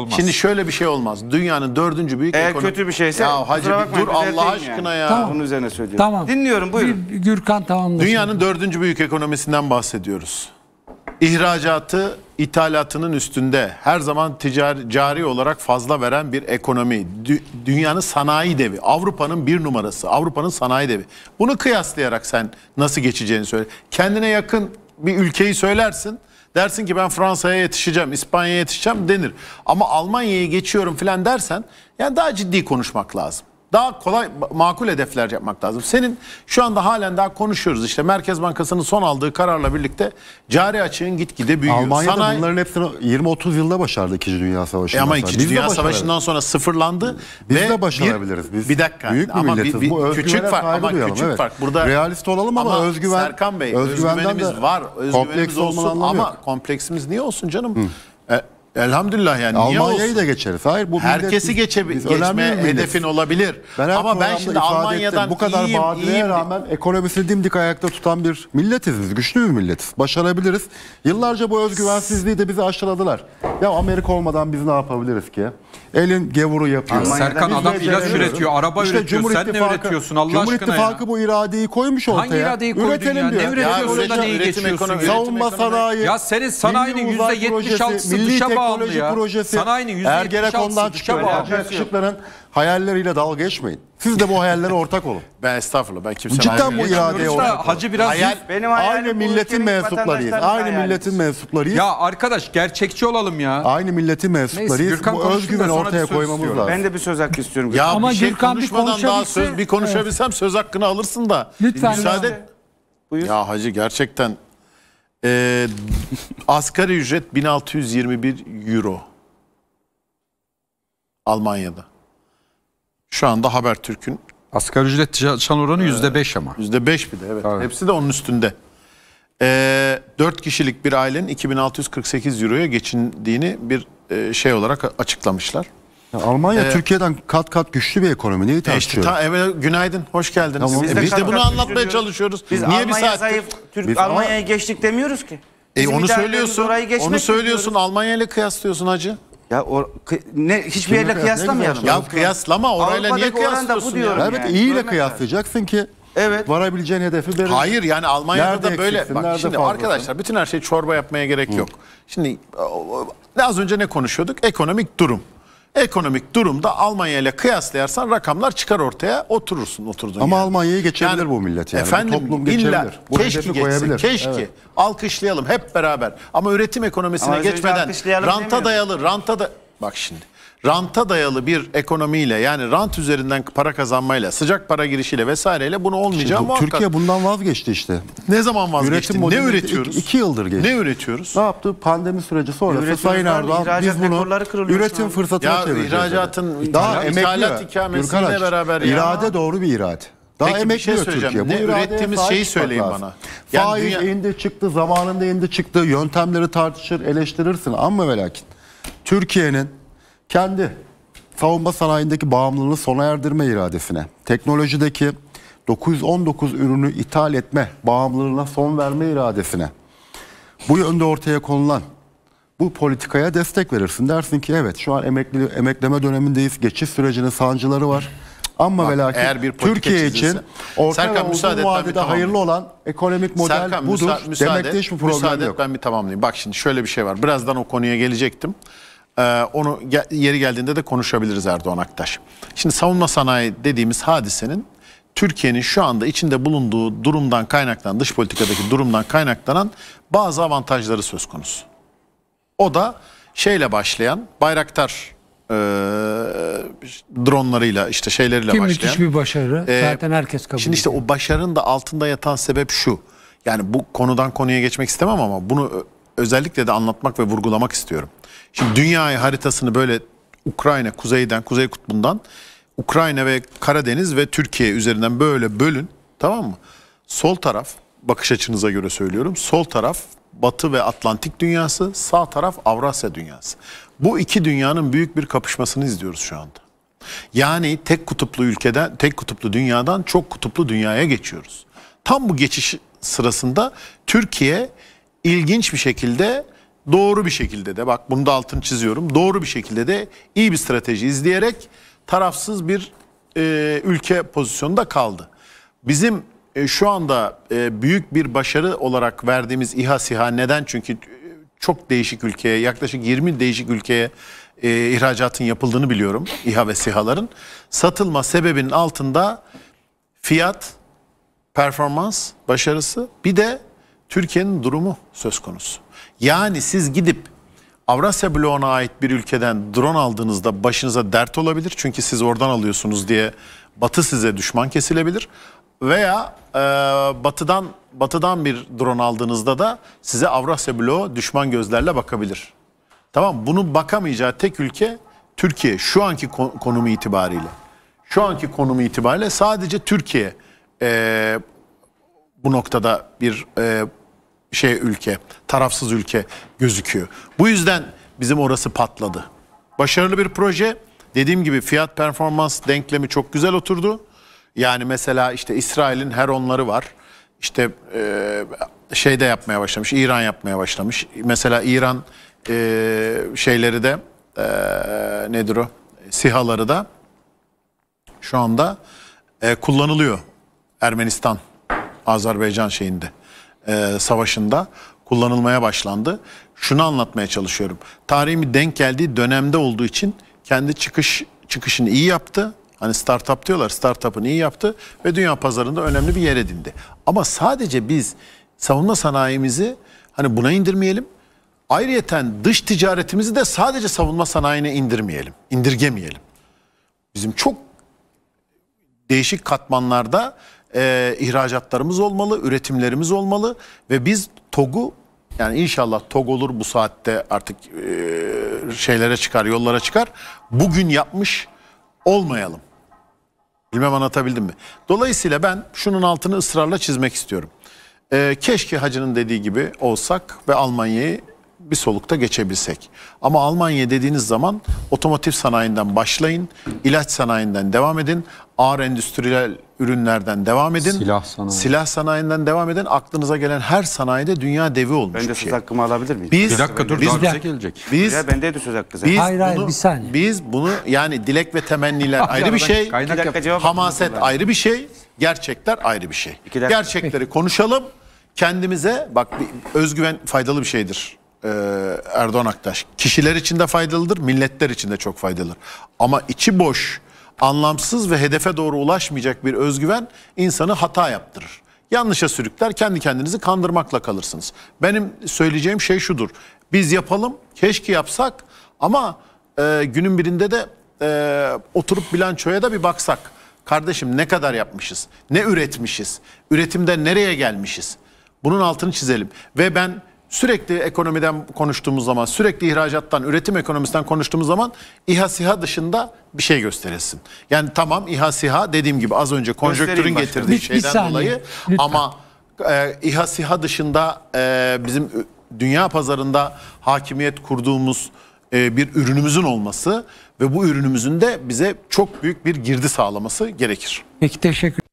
Olmaz. Şimdi şöyle bir şey olmaz. Dünyanın dördüncü büyük Eğer ekonomi... kötü bir şeyse ya, hacı bir dur Allah aşkına yani. ya. Tamam. Bunun üzerine söylüyorum. Tamam. Dinliyorum buyurun. Bir, Gürkan tamamlasın. Dünyanın dördüncü büyük ekonomisinden bahsediyoruz. İhracatı ithalatının üstünde her zaman ticari, cari olarak fazla veren bir ekonomi. Dü, dünyanın sanayi devi. Avrupa'nın bir numarası. Avrupa'nın sanayi devi. Bunu kıyaslayarak sen nasıl geçeceğini söyle. Kendine yakın bir ülkeyi söylersin. Dersin ki ben Fransa'ya yetişeceğim, İspanya'ya yetişeceğim denir. Ama Almanya'ya geçiyorum filan dersen yani daha ciddi konuşmak lazım daha kolay makul hedefler yapmak lazım. Senin şu anda halen daha konuşuyoruz işte Merkez Bankası'nın son aldığı kararla birlikte cari açığın gitgide büyüyor. Almanya'da Sanayi... bunların hepsini 20-30 yılda başardı 2. Dünya Savaşı'ndan e ama 2. Dünya Savaşı'ndan sonra sıfırlandı. Biz ve de başarabiliriz. Biz bir dakika. Büyük bir ama milletiz. Bir, Bu küçük fark ama küçük evet. fark. Burada realist olalım ama, ama özgüven Serkan Bey özgüvenimiz var. Özgüvenimiz olsun ama kompleksimiz niye olsun canım? Hı. Elhamdülillah yani. Almanya'yı da geçeriz. Hayır bu herkesi millet, geçe, geçme hedefin olabilir. Ben Ama ben şimdi Almanya'dan ettim. bu kadar iyiyim, badireye rağmen ekonomisini dimdik ayakta tutan bir milletiziz. Güçlü bir milletiz. Başarabiliriz. Yıllarca bu özgüvensizliği de bizi aşıladılar. Ya Amerika olmadan biz ne yapabiliriz ki? Elin gevuru yapıyor. Ama Serkan adam ilaç üretiyor, araba işte üretiyor. Cumhur Sen ne üretiyorsun Allah Cumhur aşkına Cumhur İttifakı ya. bu iradeyi koymuş ortaya. Hangi iradeyi koydun Üretelim ya? Diyor. Ne üretiyorsun ya, da neyi geçiyorsun? Savunma sanayi. Ya senin sanayinin %76'sı dışa bağlı bağımlı ya. projesi Sanayinin yüzde Ergenekon'dan yetmiş çıkıyor. altısı hayalleriyle dalga geçmeyin. Siz de bu hayallere ortak olun. Ben estağfurullah ben kimsenin Cidden bu irade iradeye Hacı biraz Hayal- Benim Aynı milletin ülkenin mensuplarıyız. Aynı hayalidir. milletin mensuplarıyız. ya arkadaş gerçekçi olalım ya. Aynı milletin Neyse, mensuplarıyız. Gürkan Bu özgüveni ortaya söz koymamız istiyorum. lazım. Ben de bir söz hakkı istiyorum. Ya Ama bir şey Gürkan bir konuşmadan daha söz bir konuşabilsem söz hakkını alırsın da. Lütfen. Müsaade. Buyur. Ya hacı gerçekten ee, asgari ücret 1621 euro. Almanya'da. Şu anda Habertürk'ün... Asgari ücret çalışan oranı ee, yüzde beş ama. Yüzde beş bir de evet. Tabii. Hepsi de onun üstünde. Ee, 4 kişilik bir ailenin 2648 euroya geçindiğini bir e, şey olarak açıklamışlar. Yani Almanya ee, Türkiye'den kat kat güçlü bir ekonomi. Neyi tartışıyoruz? Işte, evet, günaydın, hoş geldiniz. Tamam, biz e, de biz de bunu anlatmaya çalışıyoruz. Biz Niye Almanya bir saat zayıf, Türk biz, Almanya'ya geçtik demiyoruz ki. e onu söylüyorsun. Onu söylüyorsun. Almanya ile kıyaslıyorsun hacı. Ya or, ne hiçbir yerle kıyaslamayalım. Ya kıyaslama orayla niye kıyaslıyorsun? Bu ya? Evet yani. iyiyle kıyaslayacaksın ki Evet. Varabileceğin hedefi belirle. Hayır yani Almanya'da nerede da böyle. bak şimdi arkadaşlar bütün her şey çorba yapmaya gerek Hı. yok. Şimdi az önce ne konuşuyorduk? Ekonomik durum ekonomik durumda Almanya ile kıyaslayarsan rakamlar çıkar ortaya oturursun oturduğun Ama yani. Almanya'yı geçebilir yani, bu millet yani. Efendim, bu toplum geçebilir. bu keşke geçsin, keşke. Evet. Alkışlayalım hep beraber. Ama üretim ekonomisine Ama geçmeden ranta dayalı, ranta da... Bak şimdi ranta dayalı bir ekonomiyle yani rant üzerinden para kazanmayla, sıcak para girişiyle vesaireyle bunu olmayacağı Şimdi, Türkiye bundan vazgeçti işte. Ne zaman vazgeçti? Üretim ne üretiyoruz? Iki, iki yıldır geçti. Ne üretiyoruz? Ne yaptı? Pandemi süreci sonrası Sayın Erdoğan biz bunu üretim fırsatına ya, çevireceğiz. İhracatın, daha ithalat ikamesiyle beraber. İrade ya. doğru bir irade. Daha Peki bir şey söyleyeceğim. Türkiye. Ne Bu ürettiğimiz şeyi söyleyin lazım. bana. Yani Faiz dünya... indi çıktı, zamanında indi çıktı. Yöntemleri tartışır, eleştirirsin ama ve lakin. Türkiye'nin kendi savunma sanayindeki bağımlılığını sona erdirme iradesine, teknolojideki 919 ürünü ithal etme bağımlılığına son verme iradesine, bu yönde ortaya konulan bu politikaya destek verirsin. Dersin ki evet şu an emekli emekleme dönemindeyiz. Geçiş sürecinin sancıları var. Ama ve lakin eğer bir Türkiye çizilse, için orta Serkan, ve uzun vadede hayırlı olan ekonomik model Serkan, budur. Müsa müsaade, Demekte hiçbir problem müsaade yok. Müsaade ben bir tamamlayayım. Bak şimdi şöyle bir şey var. Birazdan o konuya gelecektim. Ee, onu yeri geldiğinde de konuşabiliriz Erdoğan Aktaş. Şimdi savunma sanayi dediğimiz hadisenin Türkiye'nin şu anda içinde bulunduğu durumdan kaynaklanan, dış politikadaki durumdan kaynaklanan bazı avantajları söz konusu. O da şeyle başlayan Bayraktar e, dronlarıyla işte şeyleriyle Ki başlayan. müthiş bir başarı. Ee, Zaten herkes kabul Şimdi ediyor. işte o başarının da altında yatan sebep şu. Yani bu konudan konuya geçmek istemem ama bunu özellikle de anlatmak ve vurgulamak istiyorum. Şimdi dünyayı haritasını böyle Ukrayna kuzeyden, kuzey kutbundan Ukrayna ve Karadeniz ve Türkiye üzerinden böyle bölün. Tamam mı? Sol taraf bakış açınıza göre söylüyorum. Sol taraf Batı ve Atlantik dünyası, sağ taraf Avrasya dünyası. Bu iki dünyanın büyük bir kapışmasını izliyoruz şu anda. Yani tek kutuplu ülkeden, tek kutuplu dünyadan çok kutuplu dünyaya geçiyoruz. Tam bu geçiş sırasında Türkiye ilginç bir şekilde doğru bir şekilde de bak bunu da altını çiziyorum. Doğru bir şekilde de iyi bir strateji izleyerek tarafsız bir e, ülke pozisyonunda kaldı. Bizim e, şu anda e, büyük bir başarı olarak verdiğimiz İHA SİHA neden? Çünkü e, çok değişik ülkeye yaklaşık 20 değişik ülkeye e, ihracatın yapıldığını biliyorum. İHA ve SİHA'ların satılma sebebinin altında fiyat, performans başarısı bir de Türkiye'nin durumu söz konusu. Yani siz gidip Avrasya bloğuna ait bir ülkeden drone aldığınızda başınıza dert olabilir. Çünkü siz oradan alıyorsunuz diye Batı size düşman kesilebilir. Veya e, batıdan batıdan bir drone aldığınızda da size Avrasya bloğu düşman gözlerle bakabilir. Tamam bunu bakamayacağı tek ülke Türkiye şu anki konumu itibariyle. Şu anki konumu itibariyle sadece Türkiye e, bu noktada bir e, şey ülke, tarafsız ülke gözüküyor. Bu yüzden bizim orası patladı. Başarılı bir proje. Dediğim gibi fiyat performans denklemi çok güzel oturdu. Yani mesela işte İsrail'in her onları var. İşte e, şey de yapmaya başlamış, İran yapmaya başlamış. Mesela İran e, şeyleri de e, nedir o? Sihaları da şu anda e, kullanılıyor Ermenistan, Azerbaycan şeyinde e, savaşında kullanılmaya başlandı. Şunu anlatmaya çalışıyorum. Tarihimi denk geldiği dönemde olduğu için kendi çıkış çıkışını iyi yaptı. Hani startup diyorlar startup'ını iyi yaptı ve dünya pazarında önemli bir yer edindi. Ama sadece biz savunma sanayimizi hani buna indirmeyelim. Ayrıyeten dış ticaretimizi de sadece savunma sanayine indirmeyelim, indirgemeyelim. Bizim çok değişik katmanlarda e, ihracatlarımız olmalı, üretimlerimiz olmalı ve biz TOG'u yani inşallah TOG olur bu saatte artık e, şeylere çıkar, yollara çıkar. Bugün yapmış olmayalım. Bilmem anlatabildim mi? Dolayısıyla ben şunun altını ısrarla çizmek istiyorum. E, keşke hacının dediği gibi olsak ve Almanya'yı bir solukta geçebilsek. Ama Almanya dediğiniz zaman otomotiv sanayinden başlayın, ilaç sanayinden devam edin, ağır endüstriyel ürünlerden devam edin. Silah sanayi. Silah sanayinden devam edin. Aklınıza gelen her sanayide dünya devi olmuş Ben de şey. söz hakkımı alabilir miyim? Biz, bir dakika dur biz, daha bize gelecek. Biz, ya bende de söz hakkı zaten. Biz hayır hayır bunu, bir saniye. Biz bunu yani dilek ve temenniler ah, ayrı bir şey. Kaynak yap. Hamaset ayrı bir şey. Gerçekler ayrı bir şey. Gerçekleri Peki. konuşalım. Kendimize bak özgüven faydalı bir şeydir. E, Erdoğan Aktaş. Kişiler için de faydalıdır, milletler için de çok faydalıdır. Ama içi boş, anlamsız ve hedefe doğru ulaşmayacak bir özgüven insanı hata yaptırır. Yanlışa sürükler, kendi kendinizi kandırmakla kalırsınız. Benim söyleyeceğim şey şudur. Biz yapalım, keşke yapsak ama e, günün birinde de e, oturup bilançoya da bir baksak. Kardeşim ne kadar yapmışız? Ne üretmişiz? Üretimde nereye gelmişiz? Bunun altını çizelim. Ve ben sürekli ekonomiden konuştuğumuz zaman, sürekli ihracattan, üretim ekonomisinden konuştuğumuz zaman İHA SİHA dışında bir şey gösteresin. Yani tamam İHA SİHA dediğim gibi az önce konjöktürün getirdiği bir, şeyden bir saniye, dolayı lütfen. ama e, İHA SİHA dışında e, bizim dünya pazarında hakimiyet kurduğumuz e, bir ürünümüzün olması ve bu ürünümüzün de bize çok büyük bir girdi sağlaması gerekir. Peki teşekkür